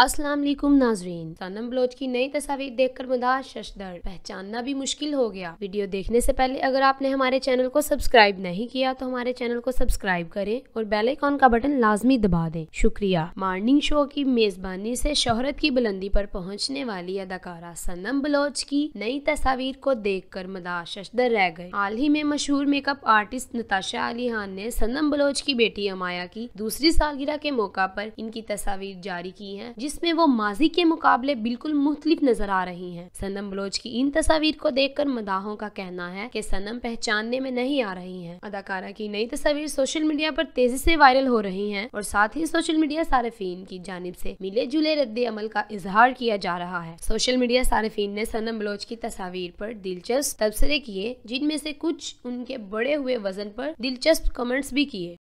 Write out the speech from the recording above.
अस्सलाम वालेकुम नाजरीन सनम बलोच की नई तस्वीर देखकर मदार शशदर पहचानना भी मुश्किल हो गया वीडियो देखने से पहले अगर आपने हमारे चैनल को सब्सक्राइब नहीं किया तो हमारे चैनल को सब्सक्राइब करें और बेल आइकॉन का बटन लाजमी दबा दें शुक्रिया मॉर्निंग शो की मेजबानी से शोहरत की बुलंदी पर पहुंचने वाली अदाकारा सनम बलोच की नई तस्वीर को देख कर मदार शशदर रह गए हाल ही में मशहूर मेकअप आर्टिस्ट नताशा अली खान ने सनम बलोच की बेटी अमाया की दूसरी सालगिरह के मौका पर इनकी तस्वीर जारी की है जिस जिसमें वो माजी के मुकाबले बिल्कुल मुख्तलिफ नजर आ रही हैं सनम बलोच की इन तस्वीर को देखकर मदाहों का कहना है कि सनम पहचानने में नहीं आ रही हैं अदाकारा की नई तस्वीर सोशल मीडिया पर तेजी से वायरल हो रही हैं और साथ ही सोशल मीडिया सार्फिन की जानब से मिले जुले रद्द अमल का इजहार किया जा रहा है सोशल मीडिया सार्फिन ने सनम बलोच की तस्वीर पर दिलचस्प तबसरे किए जिनमें से कुछ उनके बड़े हुए वजन पर दिलचस्प कमेंट्स भी किए